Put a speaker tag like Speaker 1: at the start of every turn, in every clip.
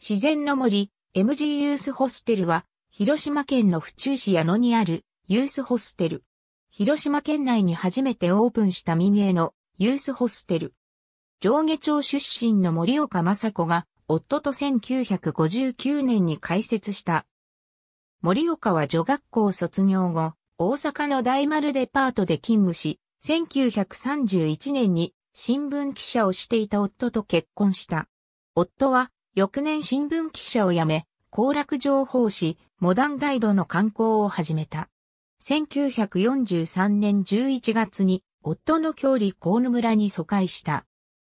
Speaker 1: 自然の森、MG ユースホステルは、広島県の府中市矢野
Speaker 2: にあるユースホステル。広島県内に初めてオープンした民営のユースホステル。上下町出身の森岡正子が、夫と1959年に開設した。森岡は女学校卒業後、大阪の大丸デパートで勤務し、1931年に新聞記者をしていた夫と結婚した。夫は翌年新聞記者を辞め、行楽情報誌、モダンガイドの刊行を始めた。1943年11月に、夫の郷里河野村に疎開した。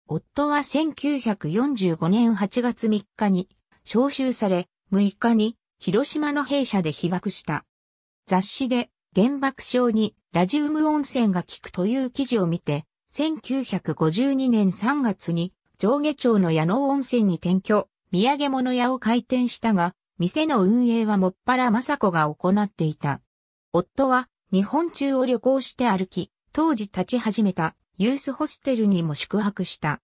Speaker 2: 夫は1945年8月3日に、召集され、6日に、広島の弊社で被爆した。雑誌で、原爆症にラジウム温泉が効くという記事を見て、1952年3月に上下町の矢野温泉に転居、土産物屋を開店したが、店の運営はもっぱら雅子が行っていた。夫は日本中を旅行して歩き、当時立ち始めたユースホステルにも宿泊した。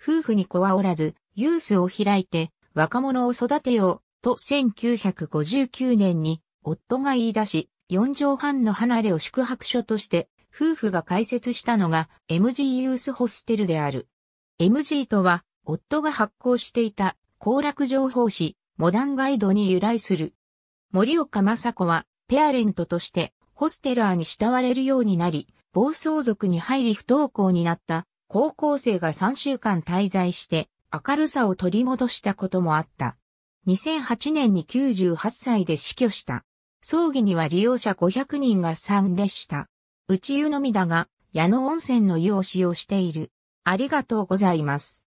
Speaker 2: 夫婦に子はおらず、ユースを開いて若者を育てようと1959年に夫が言い出し、4畳半の離れを宿泊所として夫婦が開設したのが MG ユースホステルである。MG とは夫が発行していた行楽情報誌、モダンガイドに由来する。森岡雅子は、ペアレントとして、ホステラーに慕われるようになり、暴走族に入り不登校になった高校生が3週間滞在して明るさを取り戻したこともあった。2008年に98歳で死去した。葬儀には利用者500人が参列した。内湯のみだが、矢野温泉の湯を使用
Speaker 1: している。ありがとうございます。